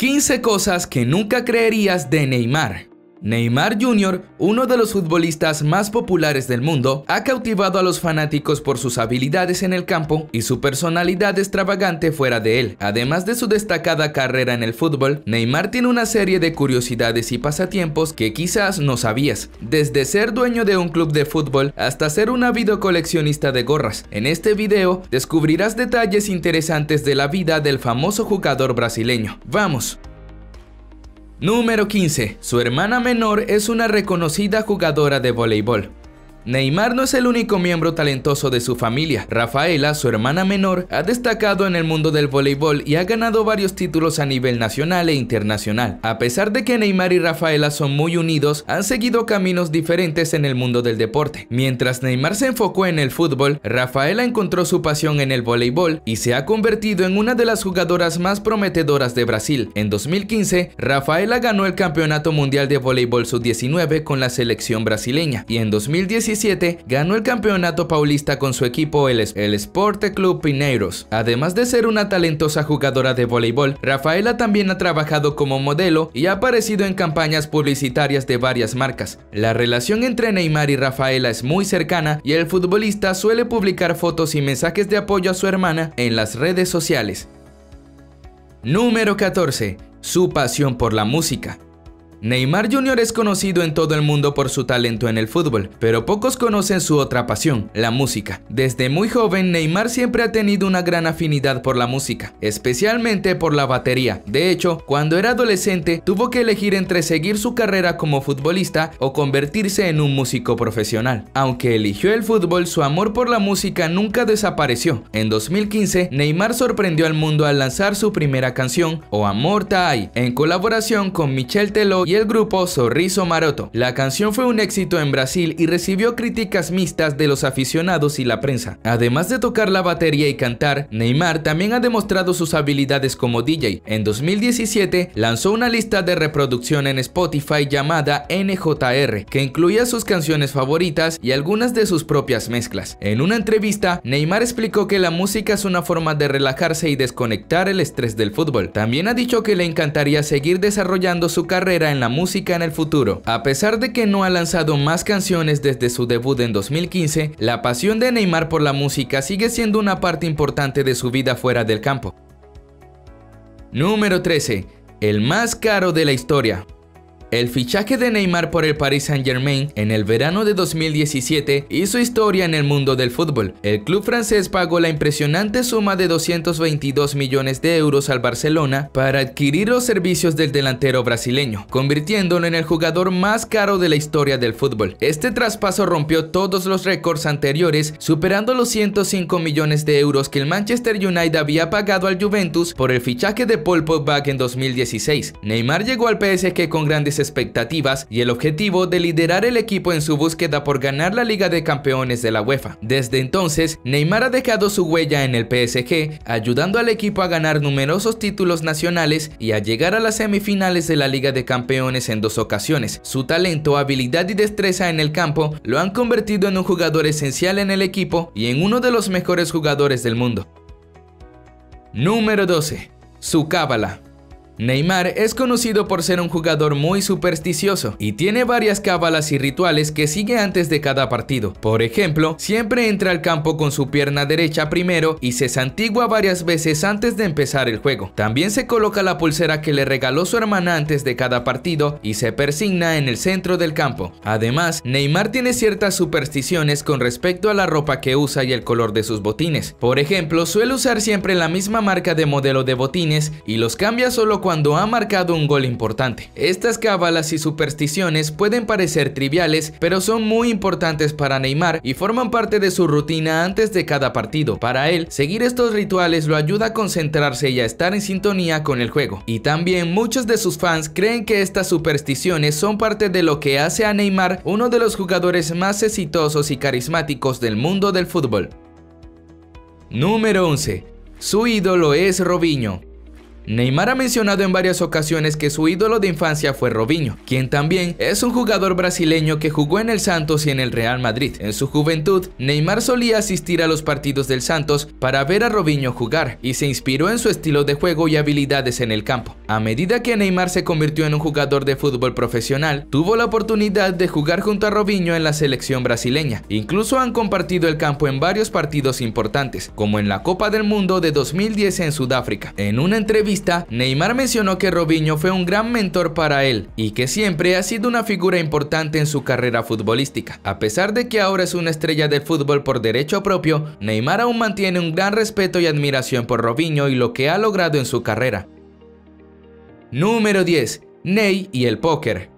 15 cosas que nunca creerías de Neymar. Neymar Jr., uno de los futbolistas más populares del mundo, ha cautivado a los fanáticos por sus habilidades en el campo y su personalidad extravagante fuera de él. Además de su destacada carrera en el fútbol, Neymar tiene una serie de curiosidades y pasatiempos que quizás no sabías, desde ser dueño de un club de fútbol hasta ser un ávido coleccionista de gorras. En este video descubrirás detalles interesantes de la vida del famoso jugador brasileño. ¡Vamos! Número 15. Su hermana menor es una reconocida jugadora de voleibol. Neymar no es el único miembro talentoso de su familia. Rafaela, su hermana menor, ha destacado en el mundo del voleibol y ha ganado varios títulos a nivel nacional e internacional. A pesar de que Neymar y Rafaela son muy unidos, han seguido caminos diferentes en el mundo del deporte. Mientras Neymar se enfocó en el fútbol, Rafaela encontró su pasión en el voleibol y se ha convertido en una de las jugadoras más prometedoras de Brasil. En 2015, Rafaela ganó el Campeonato Mundial de Voleibol Sub-19 con la selección brasileña y en 2017 ganó el campeonato paulista con su equipo el, el Club Pineiros. Además de ser una talentosa jugadora de voleibol, Rafaela también ha trabajado como modelo y ha aparecido en campañas publicitarias de varias marcas. La relación entre Neymar y Rafaela es muy cercana y el futbolista suele publicar fotos y mensajes de apoyo a su hermana en las redes sociales. Número 14. Su pasión por la música. Neymar Jr. es conocido en todo el mundo por su talento en el fútbol, pero pocos conocen su otra pasión, la música. Desde muy joven, Neymar siempre ha tenido una gran afinidad por la música, especialmente por la batería. De hecho, cuando era adolescente, tuvo que elegir entre seguir su carrera como futbolista o convertirse en un músico profesional. Aunque eligió el fútbol, su amor por la música nunca desapareció. En 2015, Neymar sorprendió al mundo al lanzar su primera canción, O Amor Tai, en colaboración con Michel Teló y el grupo Sorriso Maroto. La canción fue un éxito en Brasil y recibió críticas mixtas de los aficionados y la prensa. Además de tocar la batería y cantar, Neymar también ha demostrado sus habilidades como DJ. En 2017 lanzó una lista de reproducción en Spotify llamada NJR, que incluía sus canciones favoritas y algunas de sus propias mezclas. En una entrevista, Neymar explicó que la música es una forma de relajarse y desconectar el estrés del fútbol. También ha dicho que le encantaría seguir desarrollando su carrera en la música en el futuro. A pesar de que no ha lanzado más canciones desde su debut en 2015, la pasión de Neymar por la música sigue siendo una parte importante de su vida fuera del campo. Número 13. El más caro de la historia. El fichaje de Neymar por el Paris Saint-Germain en el verano de 2017 hizo historia en el mundo del fútbol. El club francés pagó la impresionante suma de 222 millones de euros al Barcelona para adquirir los servicios del delantero brasileño, convirtiéndolo en el jugador más caro de la historia del fútbol. Este traspaso rompió todos los récords anteriores, superando los 105 millones de euros que el Manchester United había pagado al Juventus por el fichaje de Paul Pogba en 2016. Neymar llegó al PSG con grandes expectativas y el objetivo de liderar el equipo en su búsqueda por ganar la Liga de Campeones de la UEFA. Desde entonces, Neymar ha dejado su huella en el PSG, ayudando al equipo a ganar numerosos títulos nacionales y a llegar a las semifinales de la Liga de Campeones en dos ocasiones. Su talento, habilidad y destreza en el campo lo han convertido en un jugador esencial en el equipo y en uno de los mejores jugadores del mundo. Número 12. Su cábala. Neymar es conocido por ser un jugador muy supersticioso y tiene varias cábalas y rituales que sigue antes de cada partido. Por ejemplo, siempre entra al campo con su pierna derecha primero y se santigua varias veces antes de empezar el juego. También se coloca la pulsera que le regaló su hermana antes de cada partido y se persigna en el centro del campo. Además, Neymar tiene ciertas supersticiones con respecto a la ropa que usa y el color de sus botines. Por ejemplo, suele usar siempre la misma marca de modelo de botines y los cambia solo cuando cuando ha marcado un gol importante. Estas cábalas y supersticiones pueden parecer triviales, pero son muy importantes para Neymar y forman parte de su rutina antes de cada partido. Para él, seguir estos rituales lo ayuda a concentrarse y a estar en sintonía con el juego. Y también muchos de sus fans creen que estas supersticiones son parte de lo que hace a Neymar uno de los jugadores más exitosos y carismáticos del mundo del fútbol. Número 11. Su ídolo es Robinho. Neymar ha mencionado en varias ocasiones que su ídolo de infancia fue Robinho, quien también es un jugador brasileño que jugó en el Santos y en el Real Madrid. En su juventud, Neymar solía asistir a los partidos del Santos para ver a Robinho jugar y se inspiró en su estilo de juego y habilidades en el campo. A medida que Neymar se convirtió en un jugador de fútbol profesional, tuvo la oportunidad de jugar junto a Robinho en la selección brasileña. Incluso han compartido el campo en varios partidos importantes, como en la Copa del Mundo de 2010 en Sudáfrica. En una entrevista Neymar mencionó que Robinho fue un gran mentor para él y que siempre ha sido una figura importante en su carrera futbolística. A pesar de que ahora es una estrella del fútbol por derecho propio, Neymar aún mantiene un gran respeto y admiración por Robinho y lo que ha logrado en su carrera. Número 10. Ney y el póker.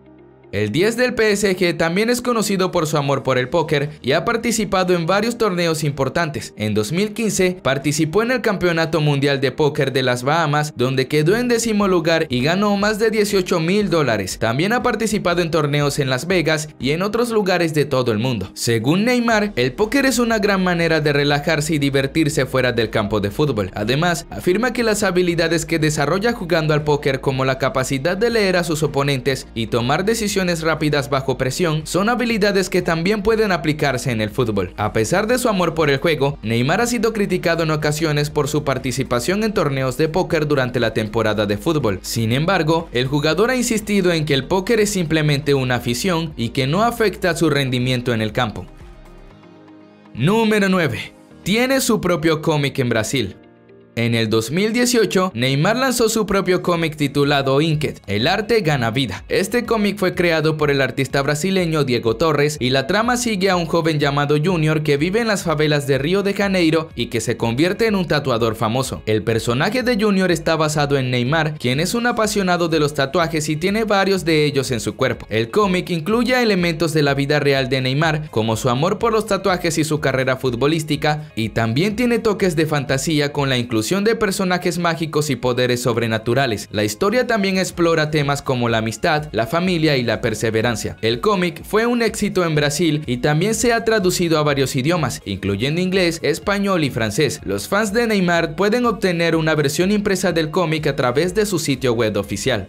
El 10 del PSG también es conocido por su amor por el póker y ha participado en varios torneos importantes. En 2015 participó en el Campeonato Mundial de Póker de las Bahamas, donde quedó en décimo lugar y ganó más de 18 mil dólares. También ha participado en torneos en Las Vegas y en otros lugares de todo el mundo. Según Neymar, el póker es una gran manera de relajarse y divertirse fuera del campo de fútbol. Además, afirma que las habilidades que desarrolla jugando al póker como la capacidad de leer a sus oponentes y tomar decisiones rápidas bajo presión son habilidades que también pueden aplicarse en el fútbol. A pesar de su amor por el juego, Neymar ha sido criticado en ocasiones por su participación en torneos de póker durante la temporada de fútbol. Sin embargo, el jugador ha insistido en que el póker es simplemente una afición y que no afecta su rendimiento en el campo. Número 9. Tiene su propio cómic en Brasil. En el 2018, Neymar lanzó su propio cómic titulado Inked, El arte gana vida. Este cómic fue creado por el artista brasileño Diego Torres y la trama sigue a un joven llamado Junior que vive en las favelas de Río de Janeiro y que se convierte en un tatuador famoso. El personaje de Junior está basado en Neymar, quien es un apasionado de los tatuajes y tiene varios de ellos en su cuerpo. El cómic incluye elementos de la vida real de Neymar, como su amor por los tatuajes y su carrera futbolística, y también tiene toques de fantasía con la inclusión de personajes mágicos y poderes sobrenaturales. La historia también explora temas como la amistad, la familia y la perseverancia. El cómic fue un éxito en Brasil y también se ha traducido a varios idiomas, incluyendo inglés, español y francés. Los fans de Neymar pueden obtener una versión impresa del cómic a través de su sitio web oficial.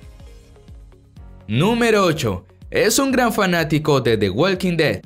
Número 8. Es un gran fanático de The Walking Dead.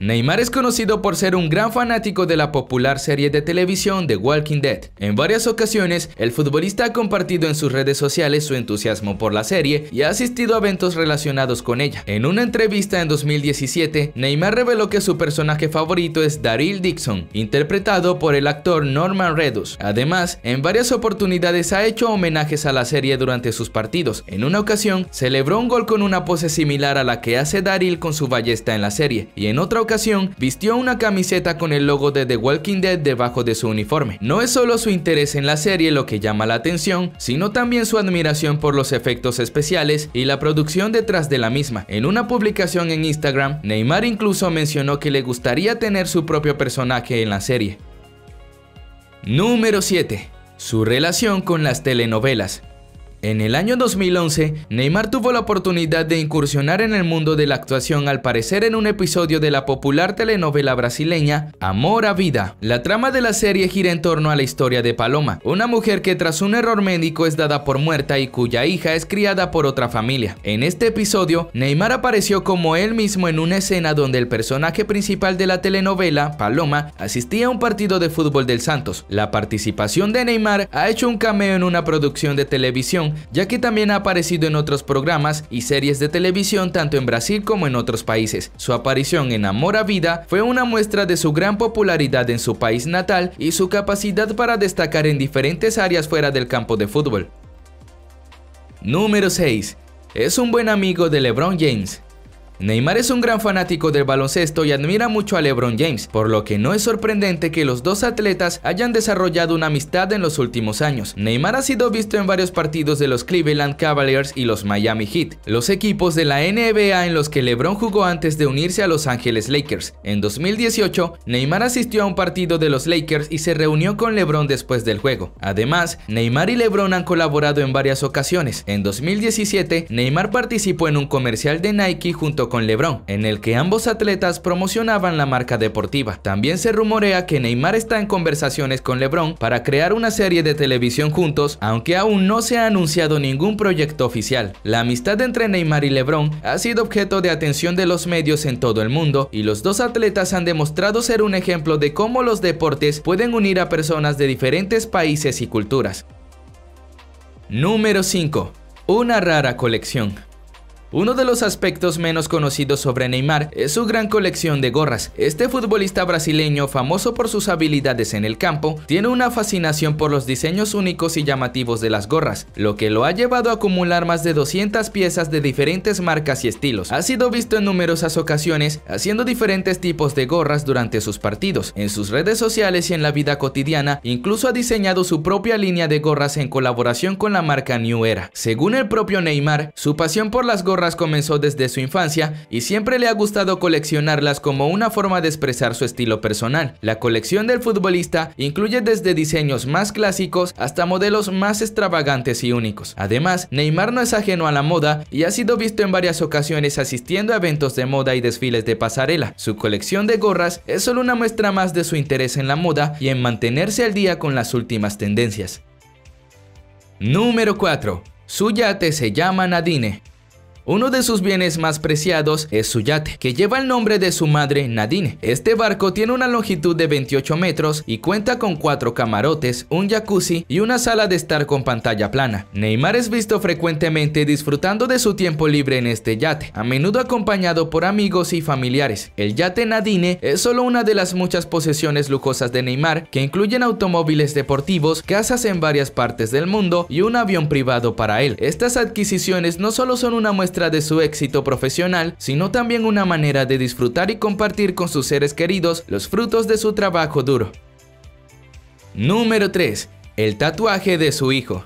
Neymar es conocido por ser un gran fanático de la popular serie de televisión The Walking Dead. En varias ocasiones, el futbolista ha compartido en sus redes sociales su entusiasmo por la serie y ha asistido a eventos relacionados con ella. En una entrevista en 2017, Neymar reveló que su personaje favorito es Daryl Dixon, interpretado por el actor Norman Redus. Además, en varias oportunidades ha hecho homenajes a la serie durante sus partidos. En una ocasión, celebró un gol con una pose similar a la que hace Daryl con su ballesta en la serie, y en otra ocasión vistió una camiseta con el logo de The Walking Dead debajo de su uniforme. No es solo su interés en la serie lo que llama la atención, sino también su admiración por los efectos especiales y la producción detrás de la misma. En una publicación en Instagram, Neymar incluso mencionó que le gustaría tener su propio personaje en la serie. Número 7. Su relación con las telenovelas. En el año 2011, Neymar tuvo la oportunidad de incursionar en el mundo de la actuación al parecer en un episodio de la popular telenovela brasileña Amor a Vida. La trama de la serie gira en torno a la historia de Paloma, una mujer que tras un error médico es dada por muerta y cuya hija es criada por otra familia. En este episodio, Neymar apareció como él mismo en una escena donde el personaje principal de la telenovela, Paloma, asistía a un partido de fútbol del Santos. La participación de Neymar ha hecho un cameo en una producción de televisión ya que también ha aparecido en otros programas y series de televisión tanto en Brasil como en otros países. Su aparición en Amor a Vida fue una muestra de su gran popularidad en su país natal y su capacidad para destacar en diferentes áreas fuera del campo de fútbol. Número 6. Es un buen amigo de LeBron James. Neymar es un gran fanático del baloncesto y admira mucho a LeBron James, por lo que no es sorprendente que los dos atletas hayan desarrollado una amistad en los últimos años. Neymar ha sido visto en varios partidos de los Cleveland Cavaliers y los Miami Heat, los equipos de la NBA en los que LeBron jugó antes de unirse a Los Ángeles Lakers. En 2018, Neymar asistió a un partido de los Lakers y se reunió con LeBron después del juego. Además, Neymar y LeBron han colaborado en varias ocasiones. En 2017, Neymar participó en un comercial de Nike junto con LeBron, en el que ambos atletas promocionaban la marca deportiva. También se rumorea que Neymar está en conversaciones con LeBron para crear una serie de televisión juntos, aunque aún no se ha anunciado ningún proyecto oficial. La amistad entre Neymar y LeBron ha sido objeto de atención de los medios en todo el mundo y los dos atletas han demostrado ser un ejemplo de cómo los deportes pueden unir a personas de diferentes países y culturas. Número 5. Una rara colección. Uno de los aspectos menos conocidos sobre Neymar es su gran colección de gorras. Este futbolista brasileño, famoso por sus habilidades en el campo, tiene una fascinación por los diseños únicos y llamativos de las gorras, lo que lo ha llevado a acumular más de 200 piezas de diferentes marcas y estilos. Ha sido visto en numerosas ocasiones haciendo diferentes tipos de gorras durante sus partidos, en sus redes sociales y en la vida cotidiana, incluso ha diseñado su propia línea de gorras en colaboración con la marca New Era. Según el propio Neymar, su pasión por las gorras comenzó desde su infancia y siempre le ha gustado coleccionarlas como una forma de expresar su estilo personal. La colección del futbolista incluye desde diseños más clásicos hasta modelos más extravagantes y únicos. Además, Neymar no es ajeno a la moda y ha sido visto en varias ocasiones asistiendo a eventos de moda y desfiles de pasarela. Su colección de gorras es solo una muestra más de su interés en la moda y en mantenerse al día con las últimas tendencias. Número 4. Su yate se llama Nadine. Uno de sus bienes más preciados es su yate, que lleva el nombre de su madre Nadine. Este barco tiene una longitud de 28 metros y cuenta con cuatro camarotes, un jacuzzi y una sala de estar con pantalla plana. Neymar es visto frecuentemente disfrutando de su tiempo libre en este yate, a menudo acompañado por amigos y familiares. El yate Nadine es solo una de las muchas posesiones lujosas de Neymar, que incluyen automóviles deportivos, casas en varias partes del mundo y un avión privado para él. Estas adquisiciones no solo son una muestra de su éxito profesional, sino también una manera de disfrutar y compartir con sus seres queridos los frutos de su trabajo duro. Número 3. El tatuaje de su hijo.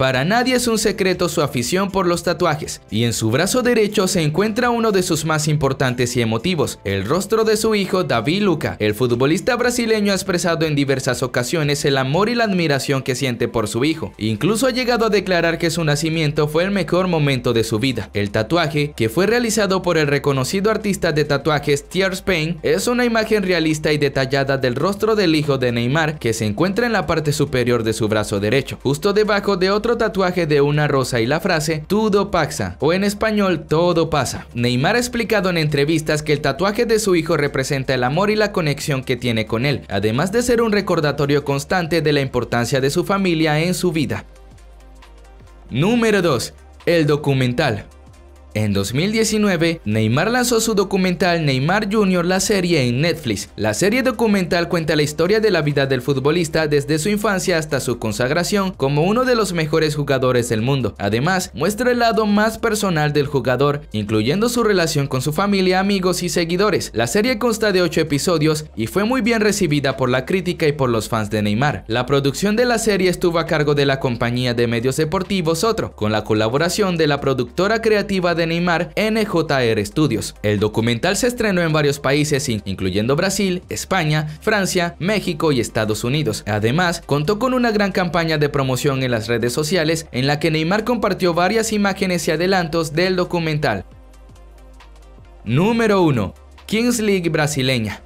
Para nadie es un secreto su afición por los tatuajes, y en su brazo derecho se encuentra uno de sus más importantes y emotivos, el rostro de su hijo David Luca. El futbolista brasileño ha expresado en diversas ocasiones el amor y la admiración que siente por su hijo. Incluso ha llegado a declarar que su nacimiento fue el mejor momento de su vida. El tatuaje, que fue realizado por el reconocido artista de tatuajes Tier Spain, es una imagen realista y detallada del rostro del hijo de Neymar que se encuentra en la parte superior de su brazo derecho, justo debajo de otro tatuaje de una rosa y la frase Todo Paxa o en español Todo pasa. Neymar ha explicado en entrevistas que el tatuaje de su hijo representa el amor y la conexión que tiene con él, además de ser un recordatorio constante de la importancia de su familia en su vida. Número 2. El documental. En 2019, Neymar lanzó su documental Neymar Jr. la serie en Netflix. La serie documental cuenta la historia de la vida del futbolista desde su infancia hasta su consagración como uno de los mejores jugadores del mundo. Además, muestra el lado más personal del jugador, incluyendo su relación con su familia, amigos y seguidores. La serie consta de 8 episodios y fue muy bien recibida por la crítica y por los fans de Neymar. La producción de la serie estuvo a cargo de la compañía de medios deportivos Otro, con la colaboración de la productora creativa de de Neymar NJR Studios. El documental se estrenó en varios países, incluyendo Brasil, España, Francia, México y Estados Unidos. Además, contó con una gran campaña de promoción en las redes sociales en la que Neymar compartió varias imágenes y adelantos del documental. Número 1. Kings League brasileña.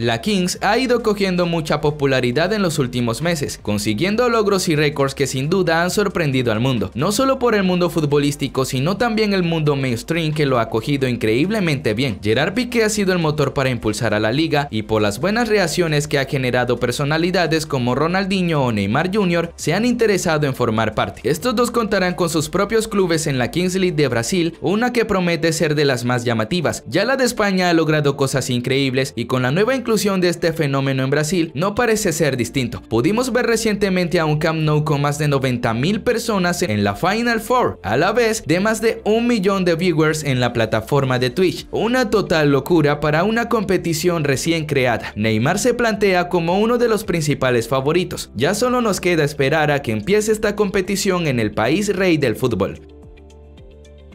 La Kings ha ido cogiendo mucha popularidad en los últimos meses, consiguiendo logros y récords que sin duda han sorprendido al mundo, no solo por el mundo futbolístico, sino también el mundo mainstream que lo ha cogido increíblemente bien. Gerard Piqué ha sido el motor para impulsar a la liga y por las buenas reacciones que ha generado personalidades como Ronaldinho o Neymar Jr. se han interesado en formar parte. Estos dos contarán con sus propios clubes en la Kings League de Brasil, una que promete ser de las más llamativas. Ya la de España ha logrado cosas increíbles y con la nueva inclusión de este fenómeno en Brasil no parece ser distinto. Pudimos ver recientemente a un Camp Nou con más de 90.000 personas en la Final Four, a la vez de más de un millón de viewers en la plataforma de Twitch. Una total locura para una competición recién creada. Neymar se plantea como uno de los principales favoritos. Ya solo nos queda esperar a que empiece esta competición en el país rey del fútbol.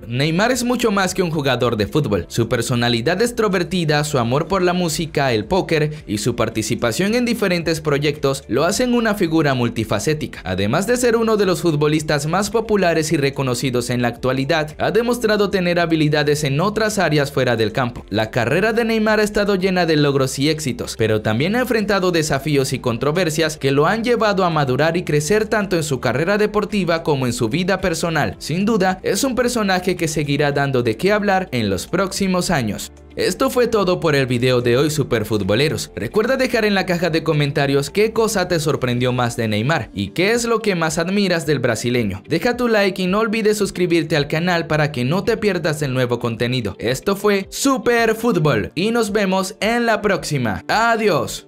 Neymar es mucho más que un jugador de fútbol. Su personalidad extrovertida, su amor por la música, el póker y su participación en diferentes proyectos lo hacen una figura multifacética. Además de ser uno de los futbolistas más populares y reconocidos en la actualidad, ha demostrado tener habilidades en otras áreas fuera del campo. La carrera de Neymar ha estado llena de logros y éxitos, pero también ha enfrentado desafíos y controversias que lo han llevado a madurar y crecer tanto en su carrera deportiva como en su vida personal. Sin duda, es un personaje que seguirá dando de qué hablar en los próximos años. Esto fue todo por el video de hoy superfutboleros. Recuerda dejar en la caja de comentarios qué cosa te sorprendió más de Neymar y qué es lo que más admiras del brasileño. Deja tu like y no olvides suscribirte al canal para que no te pierdas el nuevo contenido. Esto fue Superfútbol y nos vemos en la próxima. Adiós.